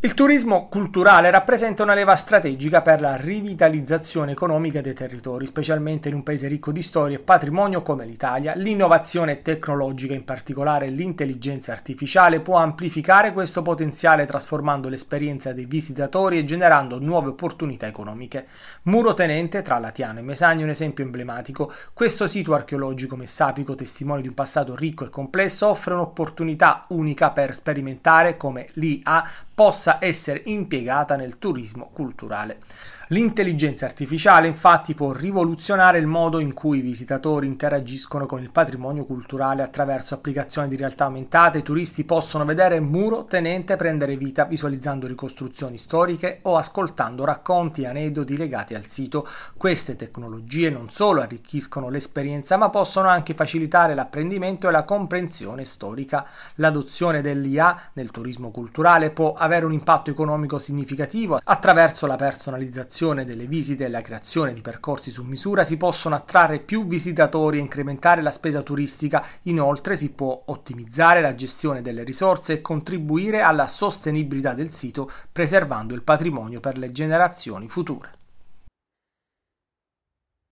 Il turismo culturale rappresenta una leva strategica per la rivitalizzazione economica dei territori, specialmente in un paese ricco di storie e patrimonio come l'Italia. L'innovazione tecnologica, in particolare l'intelligenza artificiale, può amplificare questo potenziale trasformando l'esperienza dei visitatori e generando nuove opportunità economiche. Muro Tenente tra Latiano e Mesagno è un esempio emblematico. Questo sito archeologico messapico, testimone di un passato ricco e complesso, offre un'opportunità unica per sperimentare come l'IA possa essere impiegata nel turismo culturale. L'intelligenza artificiale infatti può rivoluzionare il modo in cui i visitatori interagiscono con il patrimonio culturale attraverso applicazioni di realtà aumentata. I turisti possono vedere muro tenente prendere vita visualizzando ricostruzioni storiche o ascoltando racconti e aneddoti legati al sito. Queste tecnologie non solo arricchiscono l'esperienza ma possono anche facilitare l'apprendimento e la comprensione storica. L'adozione dell'IA nel turismo culturale può avere un impatto economico significativo attraverso la personalizzazione l'organizzazione delle visite e la creazione di percorsi su misura si possono attrarre più visitatori e incrementare la spesa turistica, inoltre si può ottimizzare la gestione delle risorse e contribuire alla sostenibilità del sito preservando il patrimonio per le generazioni future.